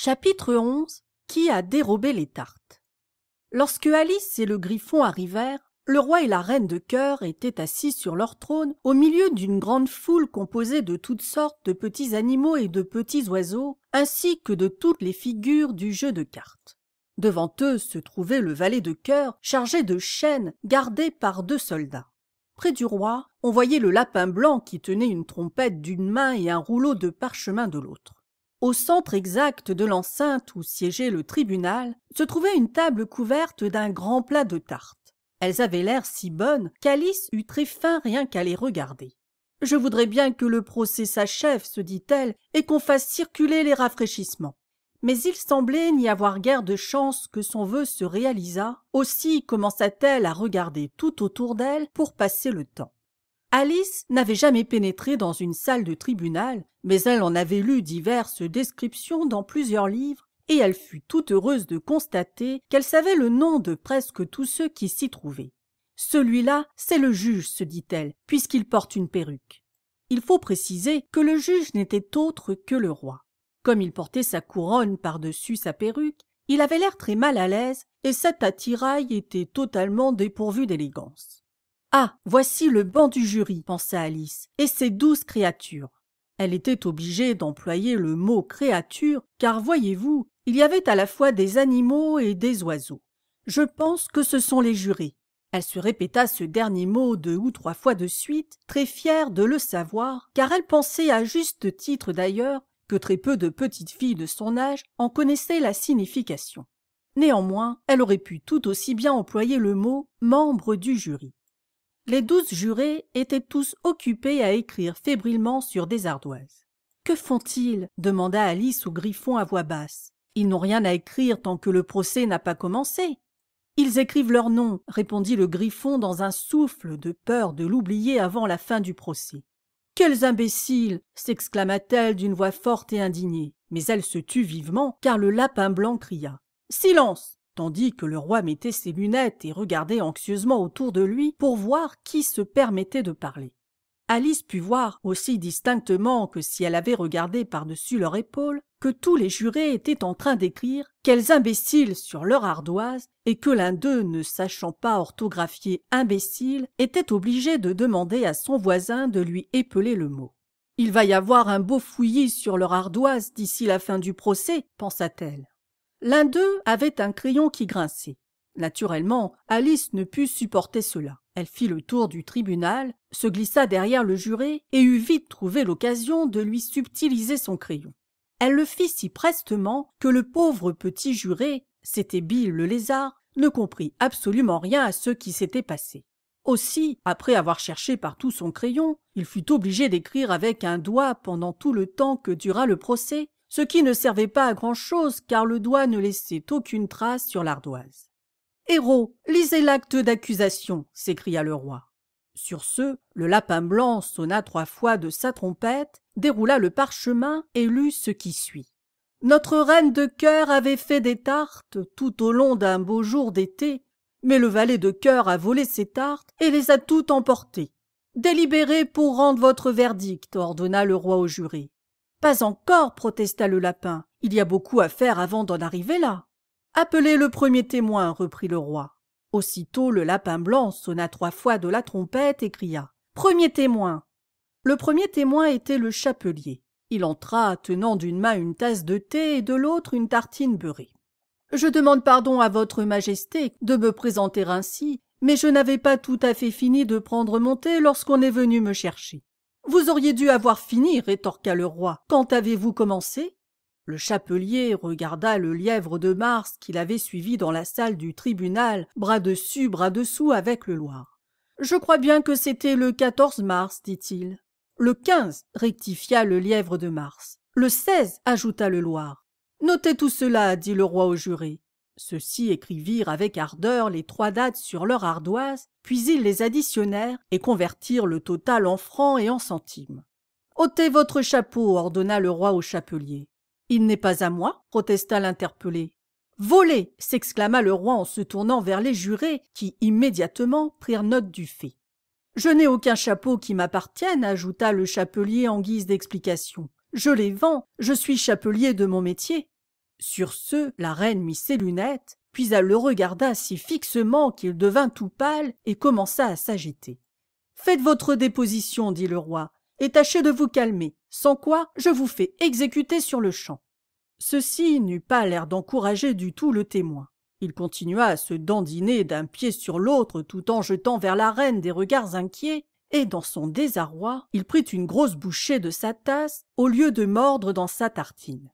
Chapitre 11 Qui a dérobé les tartes Lorsque Alice et le griffon arrivèrent, le roi et la reine de cœur étaient assis sur leur trône au milieu d'une grande foule composée de toutes sortes de petits animaux et de petits oiseaux, ainsi que de toutes les figures du jeu de cartes. Devant eux se trouvait le valet de cœur, chargé de chaînes, gardé par deux soldats. Près du roi, on voyait le lapin blanc qui tenait une trompette d'une main et un rouleau de parchemin de l'autre. Au centre exact de l'enceinte où siégeait le tribunal se trouvait une table couverte d'un grand plat de tartes. Elles avaient l'air si bonnes qu'Alice eut très faim rien qu'à les regarder. Je voudrais bien que le procès s'achève, se dit-elle, et qu'on fasse circuler les rafraîchissements. Mais il semblait n'y avoir guère de chance que son vœu se réalisât, aussi commença-t-elle à regarder tout autour d'elle pour passer le temps. Alice n'avait jamais pénétré dans une salle de tribunal, mais elle en avait lu diverses descriptions dans plusieurs livres, et elle fut toute heureuse de constater qu'elle savait le nom de presque tous ceux qui s'y trouvaient. Celui-là, c'est le juge, se dit-elle, puisqu'il porte une perruque. Il faut préciser que le juge n'était autre que le roi. Comme il portait sa couronne par-dessus sa perruque, il avait l'air très mal à l'aise, et cet attirail était totalement dépourvu d'élégance. Ah voici le banc du jury pensa Alice, et ces douze créatures. Elle était obligée d'employer le mot créature, car voyez-vous, il y avait à la fois des animaux et des oiseaux. Je pense que ce sont les jurés. Elle se répéta ce dernier mot deux ou trois fois de suite, très fière de le savoir, car elle pensait à juste titre d'ailleurs que très peu de petites filles de son âge en connaissaient la signification. Néanmoins, elle aurait pu tout aussi bien employer le mot membre du jury. Les douze jurés étaient tous occupés à écrire fébrilement sur des ardoises. Que font-ils demanda Alice au griffon à voix basse. Ils n'ont rien à écrire tant que le procès n'a pas commencé. Ils écrivent leur nom, répondit le griffon dans un souffle de peur de l'oublier avant la fin du procès. Quels imbéciles s'exclama-t-elle d'une voix forte et indignée. Mais elle se tut vivement, car le lapin blanc cria. Silence tandis que le roi mettait ses lunettes et regardait anxieusement autour de lui pour voir qui se permettait de parler. Alice put voir aussi distinctement que si elle avait regardé par-dessus leur épaule que tous les jurés étaient en train d'écrire quels imbéciles sur leur ardoise et que l'un d'eux ne sachant pas orthographier imbécile était obligé de demander à son voisin de lui épeler le mot. Il va y avoir un beau fouillis sur leur ardoise d'ici la fin du procès, pensa-t-elle. L'un d'eux avait un crayon qui grinçait. Naturellement, Alice ne put supporter cela. Elle fit le tour du tribunal, se glissa derrière le juré et eut vite trouvé l'occasion de lui subtiliser son crayon. Elle le fit si prestement que le pauvre petit juré, c'était Bill le lézard, ne comprit absolument rien à ce qui s'était passé. Aussi, après avoir cherché partout son crayon, il fut obligé d'écrire avec un doigt pendant tout le temps que dura le procès, ce qui ne servait pas à grand-chose car le doigt ne laissait aucune trace sur l'ardoise. Héros, lisez l'acte d'accusation s'écria le roi. Sur ce, le lapin blanc sonna trois fois de sa trompette, déroula le parchemin et lut ce qui suit. Notre reine de cœur avait fait des tartes tout au long d'un beau jour d'été, mais le valet de cœur a volé ces tartes et les a toutes emportées. Délibérez pour rendre votre verdict, ordonna le roi au jury. Pas encore, protesta le lapin. Il y a beaucoup à faire avant d'en arriver là. Appelez le premier témoin, reprit le roi. Aussitôt le lapin blanc sonna trois fois de la trompette et cria. Premier témoin. Le premier témoin était le chapelier. Il entra, tenant d'une main une tasse de thé et de l'autre une tartine beurrée. Je demande pardon à votre majesté de me présenter ainsi, mais je n'avais pas tout à fait fini de prendre mon thé lorsqu'on est venu me chercher. Vous auriez dû avoir fini, rétorqua le roi. Quand avez-vous commencé le chapelier regarda le lièvre de Mars qu'il avait suivi dans la salle du tribunal, bras dessus, bras dessous avec le Loir. Je crois bien que c'était le 14 mars, dit-il. Le 15, rectifia le lièvre de Mars. Le 16, ajouta le Loir. Notez tout cela, dit le roi au juré. Ceux-ci écrivirent avec ardeur les trois dates sur leur ardoise, puis ils les additionnèrent et convertirent le total en francs et en centimes. Ôtez votre chapeau, ordonna le roi au chapelier. Il n'est pas à moi, protesta l'interpellé. Volez s'exclama le roi en se tournant vers les jurés, qui immédiatement prirent note du fait. Je n'ai aucun chapeau qui m'appartienne, ajouta le chapelier en guise d'explication. Je les vends, je suis chapelier de mon métier. Sur ce, la reine mit ses lunettes, puis elle le regarda si fixement qu'il devint tout pâle et commença à s'agiter. Faites votre déposition, dit le roi, et tâchez de vous calmer, sans quoi je vous fais exécuter sur le champ. Ceci n'eut pas l'air d'encourager du tout le témoin. Il continua à se dandiner d'un pied sur l'autre tout en jetant vers la reine des regards inquiets, et dans son désarroi, il prit une grosse bouchée de sa tasse au lieu de mordre dans sa tartine.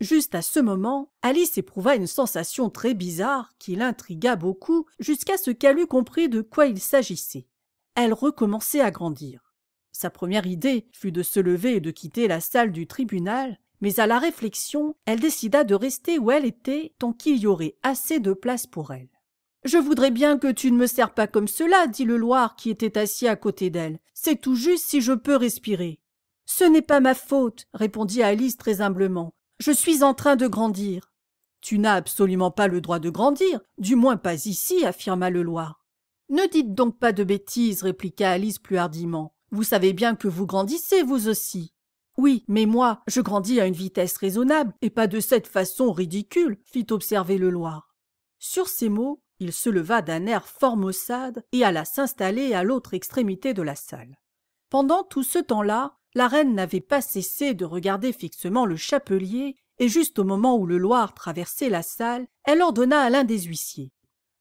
Juste à ce moment, Alice éprouva une sensation très bizarre qui l'intrigua beaucoup jusqu'à ce qu'elle eût compris de quoi il s'agissait. Elle recommençait à grandir. Sa première idée fut de se lever et de quitter la salle du tribunal, mais à la réflexion, elle décida de rester où elle était tant qu'il y aurait assez de place pour elle. Je voudrais bien que tu ne me sers pas comme cela, dit le Loir qui était assis à côté d'elle. C'est tout juste si je peux respirer. Ce n'est pas ma faute, répondit Alice très humblement. Je suis en train de grandir. Tu n'as absolument pas le droit de grandir, du moins pas ici, affirma le Loir. Ne dites donc pas de bêtises, répliqua Alice plus hardiment. Vous savez bien que vous grandissez, vous aussi. Oui, mais moi, je grandis à une vitesse raisonnable, et pas de cette façon ridicule, fit observer le Loir. Sur ces mots, il se leva d'un air fort maussade et alla s'installer à l'autre extrémité de la salle. Pendant tout ce temps-là, la reine n'avait pas cessé de regarder fixement le chapelier, et juste au moment où le Loir traversait la salle, elle ordonna à l'un des huissiers.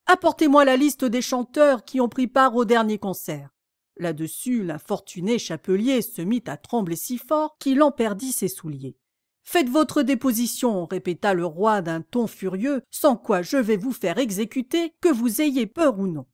Apportez-moi la liste des chanteurs qui ont pris part au dernier concert. Là-dessus, l'infortuné chapelier se mit à trembler si fort qu'il en perdit ses souliers. Faites votre déposition, répéta le roi d'un ton furieux, sans quoi je vais vous faire exécuter, que vous ayez peur ou non.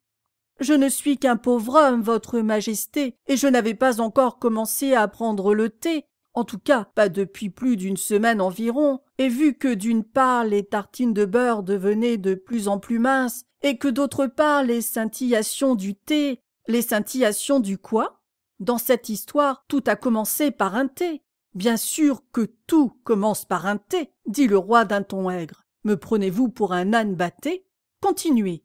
Je ne suis qu'un pauvre homme, votre majesté, et je n'avais pas encore commencé à prendre le thé, en tout cas pas depuis plus d'une semaine environ, et vu que d'une part les tartines de beurre devenaient de plus en plus minces, et que d'autre part les scintillations du thé, les scintillations du quoi Dans cette histoire, tout a commencé par un thé. Bien sûr que tout commence par un thé, dit le roi d'un ton aigre. Me prenez-vous pour un âne batté Continuez.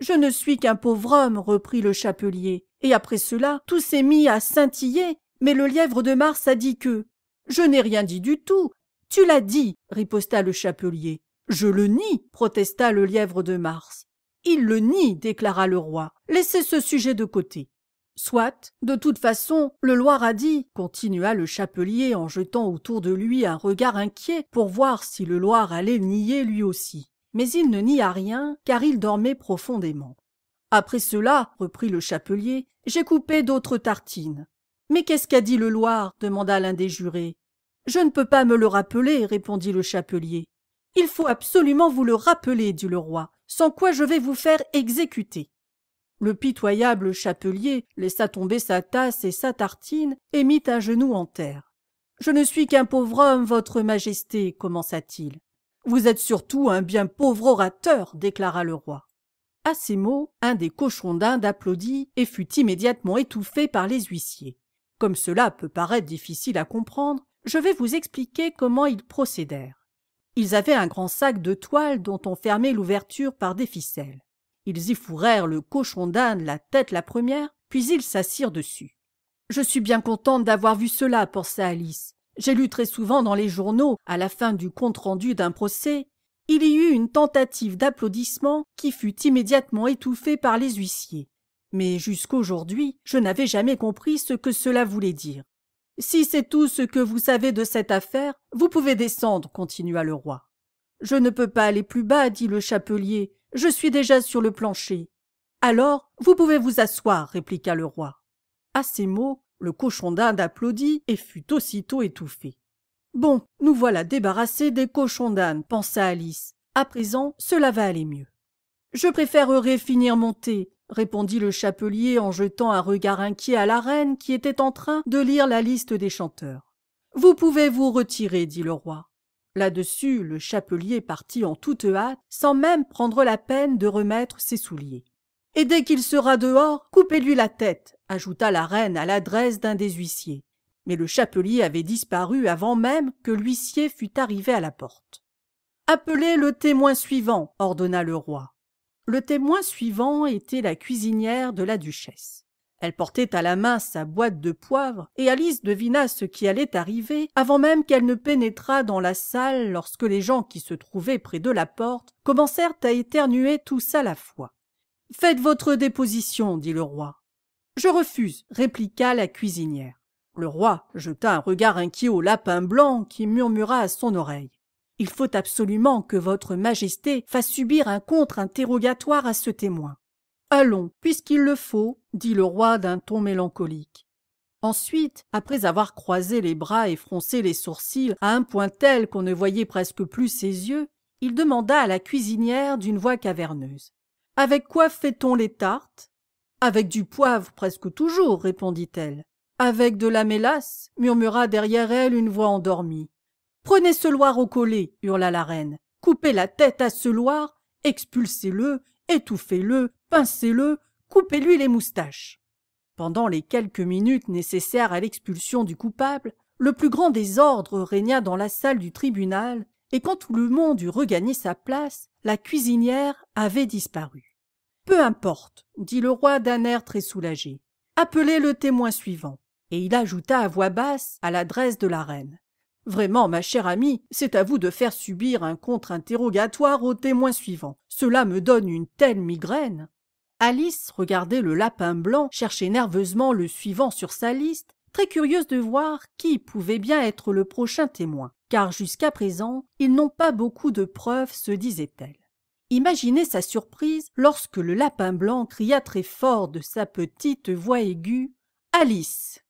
Je ne suis qu'un pauvre homme, reprit le chapelier. Et après cela, tout s'est mis à scintiller, mais le lièvre de Mars a dit que. Je n'ai rien dit du tout. Tu l'as dit, riposta le chapelier. Je le nie, protesta le lièvre de Mars. Il le nie, déclara le roi. Laissez ce sujet de côté. Soit, de toute façon, le Loir a dit, continua le chapelier en jetant autour de lui un regard inquiet pour voir si le Loir allait nier lui aussi mais il ne nia rien car il dormait profondément. Après cela, reprit le chapelier, j'ai coupé d'autres tartines. Mais qu'est-ce qu'a dit le Loir demanda l'un des jurés. Je ne peux pas me le rappeler, répondit le chapelier. Il faut absolument vous le rappeler, dit le roi, sans quoi je vais vous faire exécuter. Le pitoyable chapelier laissa tomber sa tasse et sa tartine et mit un genou en terre. Je ne suis qu'un pauvre homme, votre majesté, commença-t-il. Vous êtes surtout un bien pauvre orateur, déclara le roi. À ces mots, un des cochons d'Inde applaudit et fut immédiatement étouffé par les huissiers. Comme cela peut paraître difficile à comprendre, je vais vous expliquer comment ils procédèrent. Ils avaient un grand sac de toile dont on fermait l'ouverture par des ficelles. Ils y fourrèrent le cochon d'Inde la tête la première, puis ils s'assirent dessus. Je suis bien contente d'avoir vu cela, pensa Alice. J'ai lu très souvent dans les journaux, à la fin du compte-rendu d'un procès, il y eut une tentative d'applaudissement qui fut immédiatement étouffée par les huissiers. Mais jusqu'aujourd'hui, je n'avais jamais compris ce que cela voulait dire. Si c'est tout ce que vous savez de cette affaire, vous pouvez descendre, continua le roi. Je ne peux pas aller plus bas, dit le chapelier, je suis déjà sur le plancher. Alors, vous pouvez vous asseoir, répliqua le roi. À ces mots, le cochon d'Inde applaudit et fut aussitôt étouffé. Bon, nous voilà débarrassés des cochons d'âne, » pensa Alice. À présent, cela va aller mieux. Je préférerais finir mon thé, répondit le chapelier en jetant un regard inquiet à la reine qui était en train de lire la liste des chanteurs. Vous pouvez vous retirer, dit le roi. Là-dessus, le chapelier partit en toute hâte, sans même prendre la peine de remettre ses souliers. Et dès qu'il sera dehors, coupez-lui la tête, ajouta la reine à l'adresse d'un des huissiers. Mais le chapelier avait disparu avant même que l'huissier fût arrivé à la porte. Appelez le témoin suivant, ordonna le roi. Le témoin suivant était la cuisinière de la duchesse. Elle portait à la main sa boîte de poivre, et Alice devina ce qui allait arriver avant même qu'elle ne pénétrât dans la salle lorsque les gens qui se trouvaient près de la porte commencèrent à éternuer tous à la fois. Faites votre déposition, dit le roi. Je refuse, répliqua la cuisinière. Le roi jeta un regard inquiet au lapin blanc qui murmura à son oreille. Il faut absolument que votre majesté fasse subir un contre-interrogatoire à ce témoin. Allons, puisqu'il le faut, dit le roi d'un ton mélancolique. Ensuite, après avoir croisé les bras et froncé les sourcils à un point tel qu'on ne voyait presque plus ses yeux, il demanda à la cuisinière d'une voix caverneuse. Avec quoi fait-on les tartes Avec du poivre presque toujours, répondit-elle. Avec de la mélasse, murmura derrière elle une voix endormie. Prenez ce loir au collet, hurla la reine. Coupez la tête à ce loir, expulsez-le, étouffez-le, pincez-le, coupez-lui les moustaches. Pendant les quelques minutes nécessaires à l'expulsion du coupable, le plus grand désordre régna dans la salle du tribunal, et quand tout le monde eut regagné sa place, la cuisinière avait disparu. Peu importe, dit le roi d'un air très soulagé. Appelez le témoin suivant. Et il ajouta à voix basse, à l'adresse de la reine. Vraiment, ma chère amie, c'est à vous de faire subir un contre-interrogatoire au témoin suivant. Cela me donne une telle migraine. Alice regardait le lapin blanc, chercher nerveusement le suivant sur sa liste, très curieuse de voir qui pouvait bien être le prochain témoin, car jusqu'à présent, ils n'ont pas beaucoup de preuves, se disait-elle. Imaginez sa surprise lorsque le lapin blanc cria très fort de sa petite voix aiguë Alice